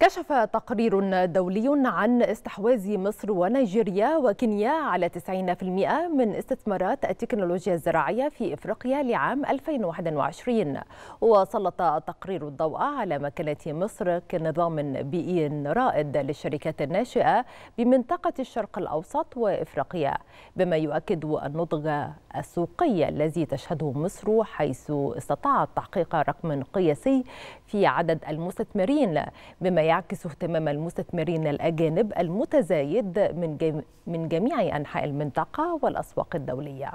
كشف تقرير دولي عن استحواذ مصر ونيجيريا وكينيا على 90% من استثمارات التكنولوجيا الزراعية في إفريقيا لعام 2021 وسلط التقرير الضوء على مكانة مصر كنظام بيئي رائد للشركات الناشئة بمنطقة الشرق الأوسط وإفريقيا بما يؤكد النضج السوقي الذي تشهده مصر حيث استطاعت تحقيق رقم قياسي في عدد المستثمرين بما يعكس اهتمام المستثمرين الأجانب المتزايد من جميع أنحاء المنطقة والأسواق الدولية